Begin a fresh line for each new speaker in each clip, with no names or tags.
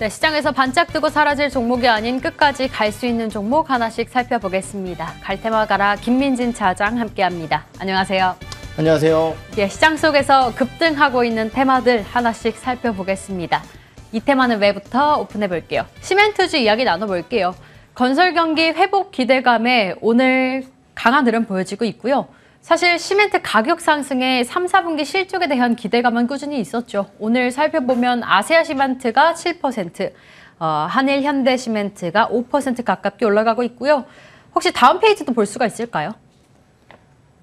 네, 시장에서 반짝 뜨고 사라질 종목이 아닌 끝까지 갈 수 있는 종목 하나씩 살펴보겠습니다. 갈 테마 가라 김민진 차장 함께합니다. 안녕하세요. 안녕하세요. 예, 시장 속에서 급등하고 있는 테마들 하나씩 살펴보겠습니다. 이 테마는 왜부터 오픈해 볼게요. 시멘트주 이야기 나눠볼게요. 건설 경기 회복 기대감에 오늘 강한 흐름 보여지고 있고요. 사실 시멘트 가격 상승에 3, 4분기 실적에 대한 기대감은 꾸준히 있었죠. 오늘 살펴보면 아세아 시멘트가 7%, 어, 한일 현대 시멘트가 5% 가깝게 올라가고 있고요. 혹시 다음 페이지도 볼 수가 있을까요?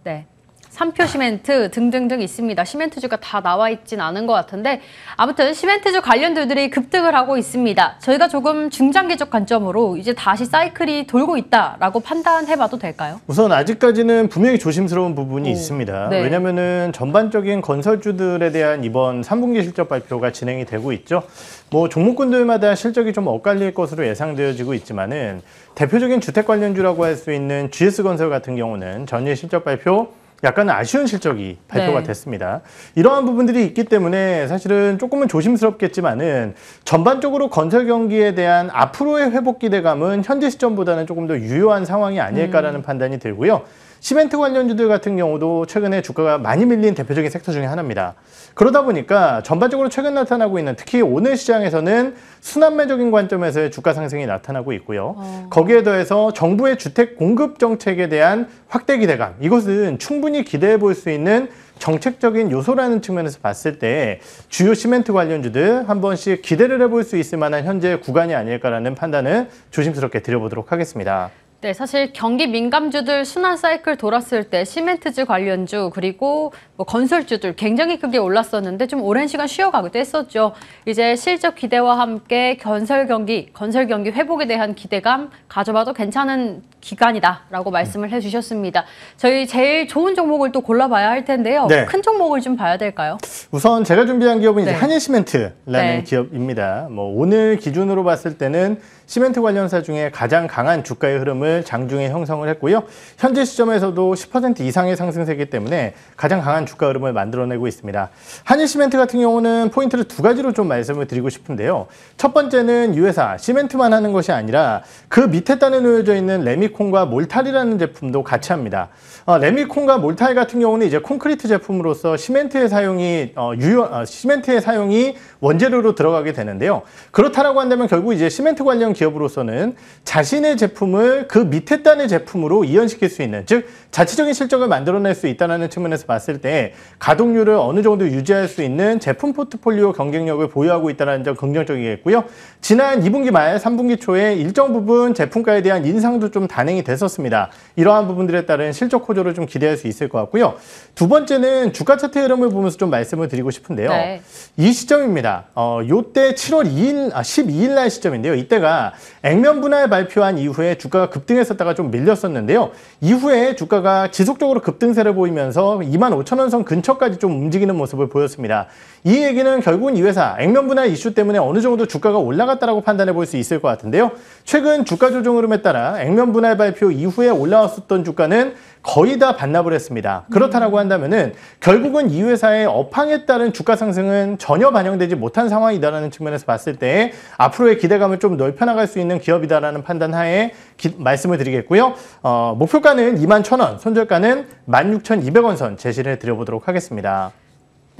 네. 3표 시멘트 등등등 있습니다. 시멘트주가 다 나와 있진 않은 것 같은데 아무튼 시멘트주 관련주들이 급등을 하고 있습니다. 저희가 조금 중장기적 관점으로 이제 다시 사이클이 돌고 있다라고 판단해봐도 될까요?
우선 아직까지는 분명히 조심스러운 부분이 오, 있습니다. 네. 왜냐면은 전반적인 건설주들에 대한 이번 3분기 실적 발표가 진행이 되고 있죠. 뭐 종목군들마다 실적이 좀 엇갈릴 것으로 예상되어지고 있지만은 대표적인 주택 관련주라고 할 수 있는 GS건설 같은 경우는 전일 실적 발표 약간 아쉬운 실적이 발표가 네. 됐습니다. 이러한 부분들이 있기 때문에 사실은 조금은 조심스럽겠지만은 전반적으로 건설 경기에 대한 앞으로의 회복 기대감은 현재 시점보다는 조금 더 유효한 상황이 아닐까라는 음. 판단이 들고요. 시멘트 관련주들 같은 경우도 최근에 주가가 많이 밀린 대표적인 섹터 중에 하나입니다. 그러다 보니까 전반적으로 최근 나타나고 있는 특히 오늘 시장에서는 순환매적인 관점에서의 주가 상승이 나타나고 있고요. 어... 거기에 더해서 정부의 주택 공급 정책에 대한 확대 기대감 이것은 충분히 기대해 볼 수 있는 정책적인 요소라는 측면에서 봤을 때 주요 시멘트 관련주들 한 번씩 기대를 해볼 수 있을 만한 현재 구간이 아닐까라는 판단을 조심스럽게 드려보도록 하겠습니다.
네, 사실 경기 민감주들 순환 사이클 돌았을 때 시멘트주 관련주 그리고 뭐 건설주들 굉장히 크게 올랐었는데 좀 오랜 시간 쉬어가기도 했었죠. 이제 실적 기대와 함께 건설 경기, 건설 경기 회복에 대한 기대감 가져봐도 괜찮은 기간이다라고 음. 말씀을 해주셨습니다. 저희 제일 좋은 종목을 또 골라봐야 할 텐데요. 네. 큰 종목을 좀 봐야 될까요?
우선 제가 준비한 기업은 네. 이제 한일시멘트라는 네. 기업입니다. 뭐 오늘 기준으로 봤을 때는 시멘트 관련사 중에 가장 강한 주가의 흐름을 반등 장중에 형성을 했고요. 현재 시점에서도 10% 이상의 상승세이기 때문에 가장 강한 주가 흐름을 만들어내고 있습니다. 한일시멘트 같은 경우는 포인트를 두 가지로 좀 말씀을 드리고 싶은데요. 첫 번째는 유회사 시멘트만 하는 것이 아니라 그 밑에 따에 놓여져 있는 레미콘과 몰탈이라는 제품도 같이 합니다. 어, 레미콘과 몰탈 같은 경우는 이제 콘크리트 제품으로서 시멘트의 사용이 어, 유효, 어, 시멘트의 사용이 원재료로 들어가게 되는데요. 그렇다라고 한다면 결국 이제 시멘트 관련 기업으로서는 자신의 제품을 그그 밑에 단의 제품으로 이연시킬 수 있는 즉 자체적인 실적을 만들어낼 수 있다는 측면에서 봤을 때 가동률을 어느 정도 유지할 수 있는 제품 포트폴리오 경쟁력을 보유하고 있다는 점 긍정적이겠고요. 지난 2분기 말 3분기 초에 일정 부분 제품가에 대한 인상도 좀 단행이 됐었습니다. 이러한 부분들에 따른 실적 호조를 좀 기대할 수 있을 것 같고요. 두 번째는 주가 차트 흐름을 보면서 좀 말씀을 드리고 싶은데요. 네. 이 시점입니다. 어, 요때 7월 2일, 아, 12일 날 시점인데요. 이때가 액면 분할 발표한 이후에 주가가 급등 급등했었다가 좀 밀렸었는데요. 이후에 주가가 지속적으로 급등세를 보이면서 25,000원 선 근처까지 좀 움직이는 모습을 보였습니다. 이 얘기는 결국은 이 회사 액면 분할 이슈 때문에 어느 정도 주가가 올라갔다고 판단해 볼 수 있을 것 같은데요. 최근 주가 조정 흐름에 따라 액면 분할 발표 이후에 올라왔었던 주가는 거의 다 반납을 했습니다. 그렇다라고 음. 한다면은 결국은 이 회사의 업황에 따른 주가 상승은 전혀 반영되지 못한 상황이다라는 측면에서 봤을 때 앞으로의 기대감을 좀 넓혀나갈 수 있는 기업이다라는 판단 하에 기, 말씀을 드리겠고요. 어, 목표가는 2 1,000원, 손절가는 16,200원 선 제시를 드려보도록 하겠습니다.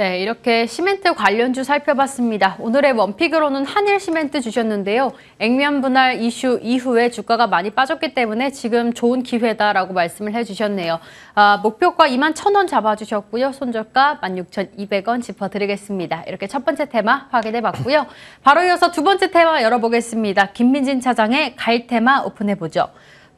네, 이렇게 시멘트 관련주 살펴봤습니다. 오늘의 원픽으로는 한일 시멘트 주셨는데요. 액면 분할 이슈 이후에 주가가 많이 빠졌기 때문에 지금 좋은 기회다라고 말씀을 해주셨네요. 아, 목표가 2만 1,000원 잡아주셨고요. 손절가 16,200원 짚어드리겠습니다. 이렇게 첫 번째 테마 확인해봤고요. 바로 이어서 두 번째 테마 열어보겠습니다. 김민진 차장의 갈 테마 오픈해보죠.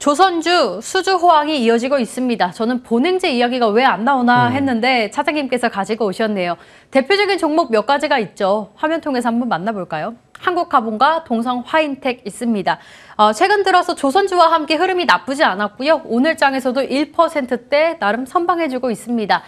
조선주 수주 호황이 이어지고 있습니다. 저는 본행제 이야기가 왜 안 나오나 음. 했는데 차장님께서 가지고 오셨네요. 대표적인 종목 몇 가지가 있죠. 화면 통해서 한번 만나볼까요? 한국화본과 동성화인텍 있습니다. 어, 최근 들어서 조선주와 함께 흐름이 나쁘지 않았고요. 오늘 장에서도 1%대 나름 선방해주고 있습니다.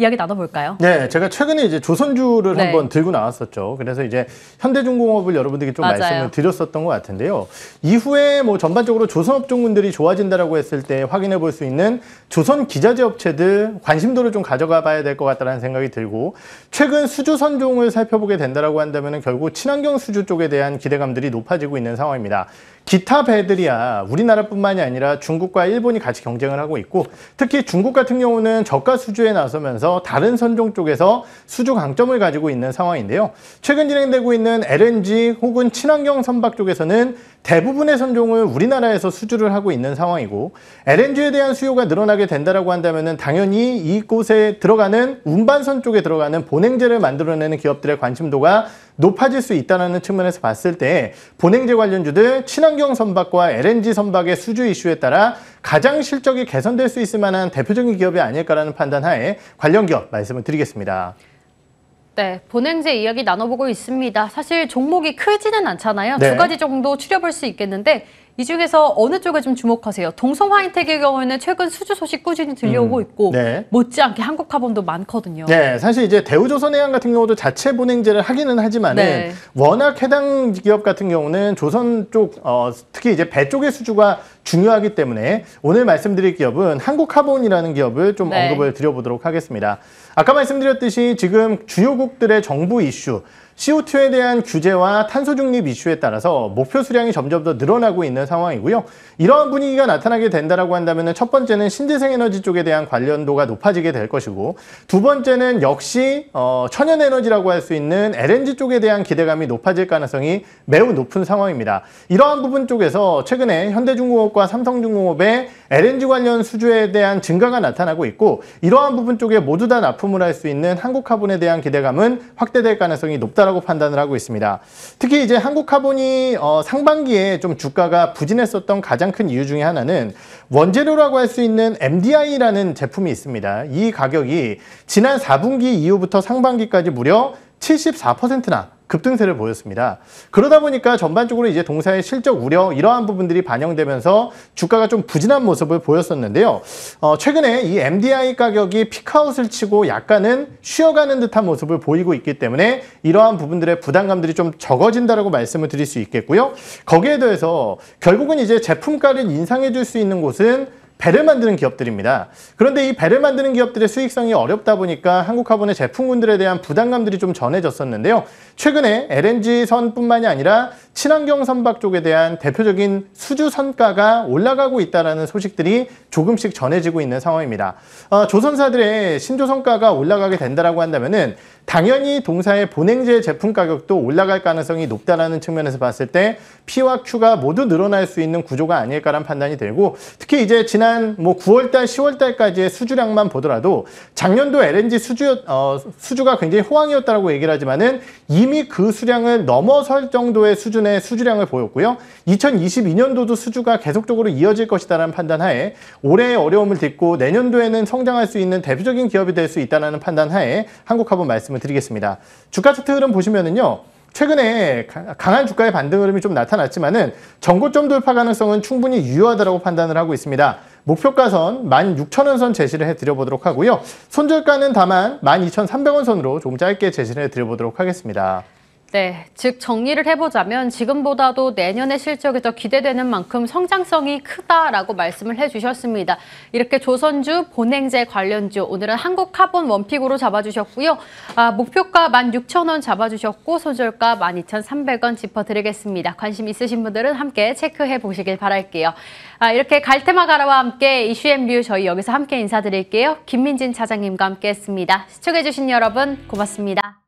이야기 나눠볼까요?
네, 제가 최근에 이제 조선주를 네. 한번 들고 나왔었죠. 그래서 이제 현대중공업을 여러분들께 좀 맞아요. 말씀을 드렸었던 것 같은데요. 이후에 뭐 전반적으로 조선업 종군들이 좋아진다라고 했을 때 확인해 볼 수 있는 조선 기자재 업체들 관심도를 좀 가져가 봐야 될 것 같다는 생각이 들고 최근 수주 선종을 살펴보게 된다고 한다면 결국 친환경 수주 쪽에 대한 기대감들이 높아지고 있는 상황입니다. 기타 배들이야 우리나라뿐만이 아니라 중국과 일본이 같이 경쟁을 하고 있고 특히 중국 같은 경우는 저가 수주에 나서면서 다른 선종 쪽에서 수주 강점을 가지고 있는 상황인데요. 최근 진행되고 있는 LNG 혹은 친환경 선박 쪽에서는 대부분의 선종을 우리나라에서 수주를 하고 있는 상황이고 LNG에 대한 수요가 늘어나게 된다고 한다면 당연히 이곳에 들어가는 운반선 쪽에 들어가는 본행제를 만들어내는 기업들의 관심도가 높아질 수 있다는 측면에서 봤을 때 본행제 관련주들 친환경 선박과 LNG 선박의 수주 이슈에 따라 가장 실적이 개선될 수 있을 만한 대표적인 기업이 아닐까라는 판단하에 관련 기업 말씀을 드리겠습니다.
네, 본행제 이야기 나눠보고 있습니다. 사실 종목이 크지는 않잖아요. 네. 두 가지 정도 추려볼 수 있겠는데 이 중에서 어느 쪽을좀 주목하세요? 동성화인텍의 경우에는 최근 수주 소식 꾸준히 들려오고 음,
있고 네.
못지않게 한국 카본도 많거든요. 네,
사실 이제 대우조선해양 같은 경우도 자체 본행제를 하기는 하지만 네. 워낙 해당 기업 같은 경우는 조선 쪽 어, 특히 이제 배 쪽의 수주가 중요하기 때문에 오늘 말씀드릴 기업은 한국카본이라는 기업을 좀 네. 언급을 드려보도록 하겠습니다. 아까 말씀드렸듯이 지금 주요국들의 정부 이슈 CO2에 대한 규제와 탄소 중립 이슈에 따라서 목표 수량이 점점 더 늘어나고 있는 상황이고요. 이러한 분위기가 나타나게 된다라고 한다면 첫 번째는 신재생 에너지 쪽에 대한 관련도가 높아지게 될 것이고 두 번째는 역시 어, 천연 에너지라고 할 수 있는 LNG 쪽에 대한 기대감이 높아질 가능성이 매우 높은 상황입니다. 이러한 부분 쪽에서 최근에 현대중공업과 삼성중공업의 LNG 관련 수주에 대한 증가가 나타나고 있고 이러한 부분 쪽에 모두 다 납품을 할 수 있는 한국화분에 대한 기대감은 확대될 가능성이 높다. 있다라고 판단을 하고 있습니다. 특히 이제 한국카본이 어, 상반기에 좀 주가가 부진했었던 가장 큰 이유 중에 하나는 원재료라고 할 수 있는 MDI라는 제품이 있습니다. 이 가격이 지난 4분기 이후부터 상반기까지 무려 74%나 급등세를 보였습니다. 그러다 보니까 전반적으로 이제 동사의 실적 우려 이러한 부분들이 반영되면서 주가가 좀 부진한 모습을 보였었는데요. 어, 최근에 이 MDI 가격이 피크아웃을 치고 약간은 쉬어가는 듯한 모습을 보이고 있기 때문에 이러한 부분들의 부담감들이 좀 적어진다라고 말씀을 드릴 수 있겠고요. 거기에 더해서 결국은 이제 제품가를 인상해 줄 수 있는 곳은 배를 만드는 기업들입니다. 그런데 이 배를 만드는 기업들의 수익성이 어렵다 보니까 한국화분의 제품군들에 대한 부담감들이 좀 전해졌었는데요. 최근에 LNG선뿐만이 아니라 친환경 선박 쪽에 대한 대표적인 수주 선가가 올라가고 있다는 소식들이 조금씩 전해지고 있는 상황입니다. 어, 조선사들의 신조 선가가 올라가게 된다고 한다면 은 당연히 동사의 본행제 제품 가격도 올라갈 가능성이 높다라는 측면에서 봤을 때 P와 Q가 모두 늘어날 수 있는 구조가 아닐까라는 판단이 되고 특히 이제 지난 뭐 9월달, 10월달까지의 수주량만 보더라도 작년도 LNG 수주 어, 수주가 굉장히 호황이었다고 얘기를 하지만은 이미 그 수량을 넘어설 정도의 수준의 수주량을 보였고요. 2022년도도 수주가 계속적으로 이어질 것이라는 판단하에 올해의 어려움을 딛고 내년도에는 성장할 수 있는 대표적인 기업이 될 수 있다라는 판단하에 한국화본 말씀을 말씀을 드리겠습니다. 주가 차트 흐름 보시면은요. 최근에 강한 주가의 반등 흐름이 좀 나타났지만은 전고점 돌파 가능성은 충분히 유효하다고 판단을 하고 있습니다. 목표가선 16,000원 선 제시를 해드려보도록 하고요. 손절가는 다만 12,300원 선으로 좀 짧게 제시를 해드려보도록 하겠습니다.
네, 즉 정리를 해보자면 지금보다도 내년의 실적이 더 기대되는 만큼 성장성이 크다라고 말씀을 해주셨습니다. 이렇게 조선주, 본행제 관련주 오늘은 한국카본 원픽으로 잡아주셨고요. 아, 목표가 16,000원 잡아주셨고 손절가 12,300원 짚어드리겠습니다. 관심 있으신 분들은 함께 체크해 보시길 바랄게요. 아, 이렇게 갈테마 가라와 함께 이슈앤뷰 저희 여기서 함께 인사드릴게요. 김민진 차장님과 함께했습니다.
시청해주신 여러분 고맙습니다.